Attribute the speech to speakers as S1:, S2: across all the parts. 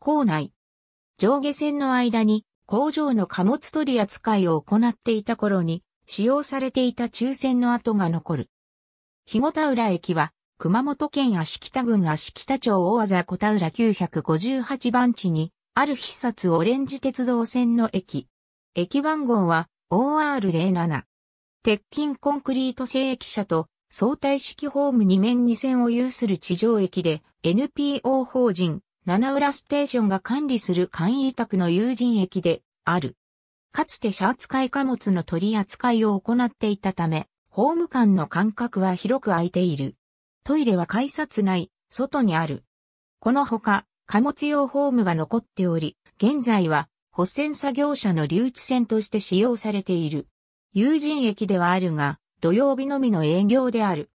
S1: 構内。上下線の間に工場の貨物取り扱いを行っていた頃に使用されていた抽選の跡が残る。日後田浦駅は熊本県足北郡足北町大技小田浦958番地にある必殺オレンジ鉄道線の駅。駅番号は OR07。鉄筋コンクリート製駅舎と相対式ホーム2面2線を有する地上駅で NPO 法人七浦ステーションが管理する簡易委託の友人駅である。かつて車扱い貨物の取り扱いを行っていたため、ホーム間の間隔は広く空いている。トイレは改札内、外にある。このほか、貨物用ホームが残っており、現在は保線作業者の留置線として使用されている。有人駅ではあるが、土曜日のみの営業である。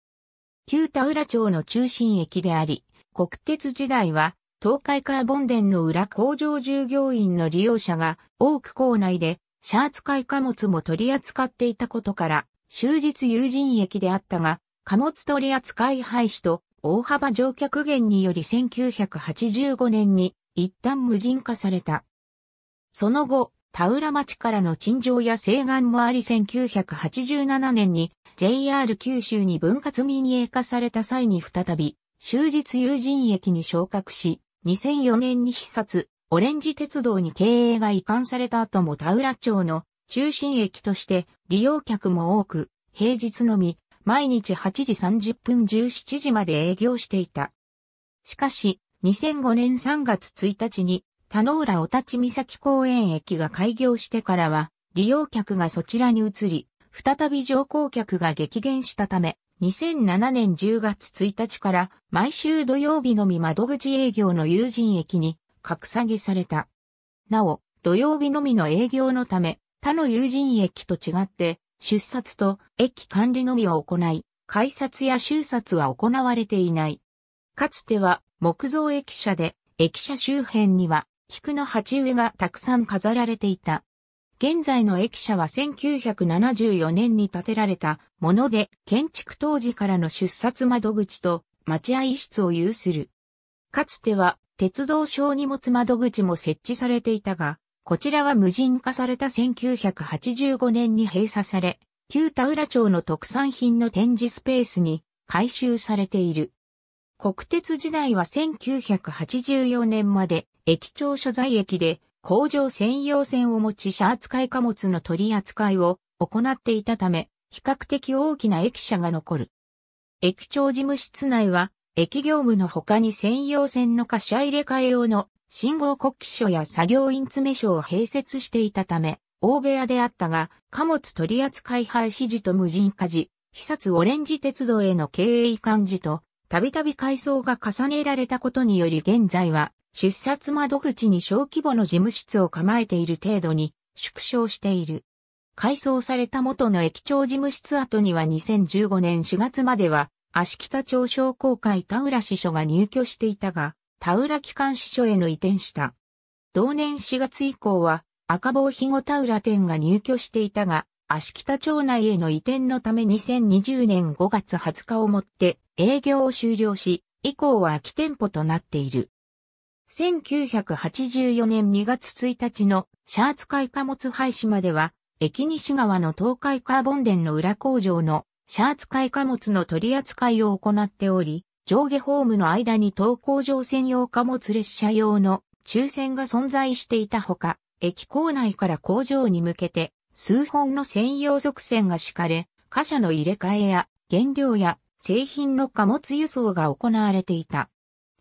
S1: 旧田浦町の中心駅であり、国鉄時代は東海カーボン田の裏工場従業員の利用者が多く校内でシャーツ買い貨物も取り扱っていたことから、終日有人駅であったが、貨物取り扱い廃止と大幅乗客減により1985年に一旦無人化された。その後、田浦町からの陳情や西岸もあり1987年に JR 九州に分割民営化された際に再び終日有人駅に昇格し、2004年に必殺、オレンジ鉄道に経営が移管された後も田浦町の中心駅として利用客も多く、平日のみ、毎日8時30分17時まで営業していた。しかし、2005年3月1日に、田野浦お立ち岬公園駅が開業してからは、利用客がそちらに移り、再び乗降客が激減したため、2007年10月1日から毎週土曜日のみ窓口営業の有人駅に格下げされた。なお、土曜日のみの営業のため、他の有人駅と違って、出札と駅管理のみは行い、改札や修札は行われていない。かつては木造駅舎で、駅舎周辺には菊の鉢植えがたくさん飾られていた。現在の駅舎は1974年に建てられたもので、建築当時からの出札窓口と待合室を有する。かつては、鉄道小荷物窓口も設置されていたが、こちらは無人化された1985年に閉鎖され、旧田浦町の特産品の展示スペースに改修されている。国鉄時代は1984年まで駅長所在駅で工場専用船を持ち車扱い貨物の取り扱いを行っていたため、比較的大きな駅舎が残る。駅長事務室内は、駅業務の他に専用線の貨車入れ替え用の信号国旗書や作業員詰め書を併設していたため、大部屋であったが、貨物取扱廃止時と無人化時、被殺オレンジ鉄道への経営移管時と、たびたび改装が重ねられたことにより現在は、出札窓口に小規模の事務室を構えている程度に縮小している。改装された元の駅長事務室跡には2015年4月までは、足北町商工会田浦支所が入居していたが、田浦機関支所への移転した。同年4月以降は、赤坊肥後田浦店が入居していたが、足北町内への移転のため2020年5月20日をもって営業を終了し、以降は空き店舗となっている。1984年2月1日のシャーツ海貨物廃止までは、駅西側の東海カーボン電の裏工場のシャーツ海貨物の取り扱いを行っており、上下ホームの間に東工場専用貨物列車用の抽選が存在していたほか、駅構内から工場に向けて数本の専用側線が敷かれ、貨車の入れ替えや原料や製品の貨物輸送が行われていた。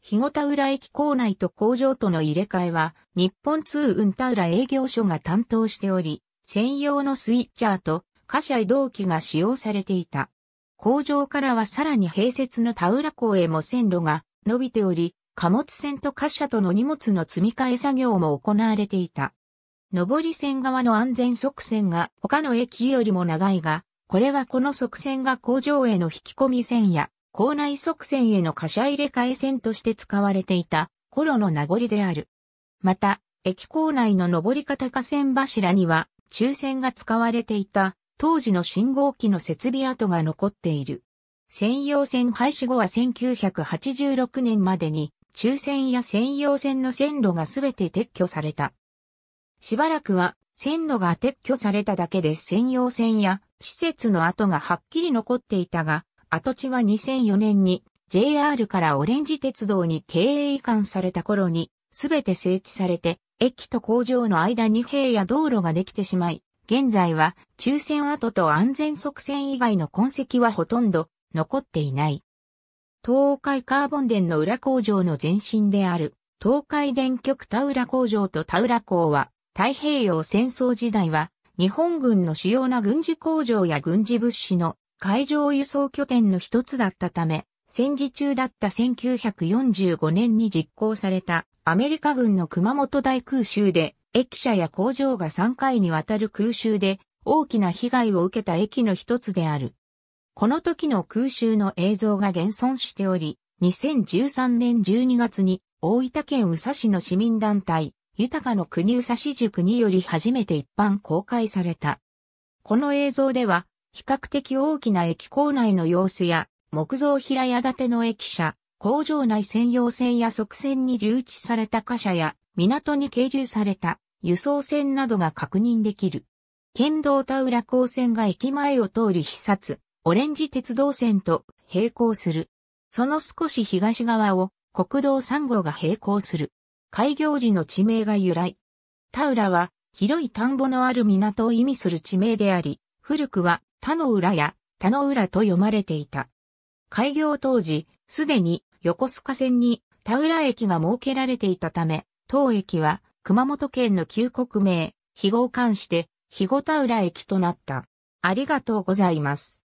S1: 日ごた浦駅構内と工場との入れ替えは、日本通運田浦営業所が担当しており、専用のスイッチャーと貨車移動機が使用されていた。工場からはさらに併設の田浦港へも線路が伸びており、貨物船と貨車との荷物の積み替え作業も行われていた。上り線側の安全側線が他の駅よりも長いが、これはこの側線が工場への引き込み線や校内側線への貨車入れ替え線として使われていた頃の名残である。また、駅構内の上り方架線柱には、抽選が使われていた当時の信号機の設備跡が残っている。専用線廃止後は1986年までに、抽選や専用線の線路がすべて撤去された。しばらくは、線路が撤去されただけで専用線や施設の跡がはっきり残っていたが、跡地は2004年に JR からオレンジ鉄道に経営移管された頃に、すべて整地されて、駅と工場の間に平野道路ができてしまい、現在は抽選跡と安全側線以外の痕跡はほとんど残っていない。東海カーボン電の裏工場の前身である東海電極田浦工場と田浦港は太平洋戦争時代は日本軍の主要な軍事工場や軍事物資の海上輸送拠点の一つだったため、戦時中だった1945年に実行されたアメリカ軍の熊本大空襲で駅舎や工場が3回にわたる空襲で大きな被害を受けた駅の一つである。この時の空襲の映像が現存しており、2013年12月に大分県宇佐市の市民団体、豊かの国宇佐市塾により初めて一般公開された。この映像では比較的大きな駅構内の様子や、木造平屋建ての駅舎、工場内専用線や側線に留置された貨車や、港に係留された輸送船などが確認できる。県道田浦港線が駅前を通り必殺、オレンジ鉄道線と並行する。その少し東側を国道3号が並行する。開業時の地名が由来。田浦は広い田んぼのある港を意味する地名であり、古くは田の浦や田の浦と読まれていた。開業当時、すでに横須賀線に田浦駅が設けられていたため、当駅は熊本県の旧国名、肥後関して、肥後田浦駅となった。ありがとうございます。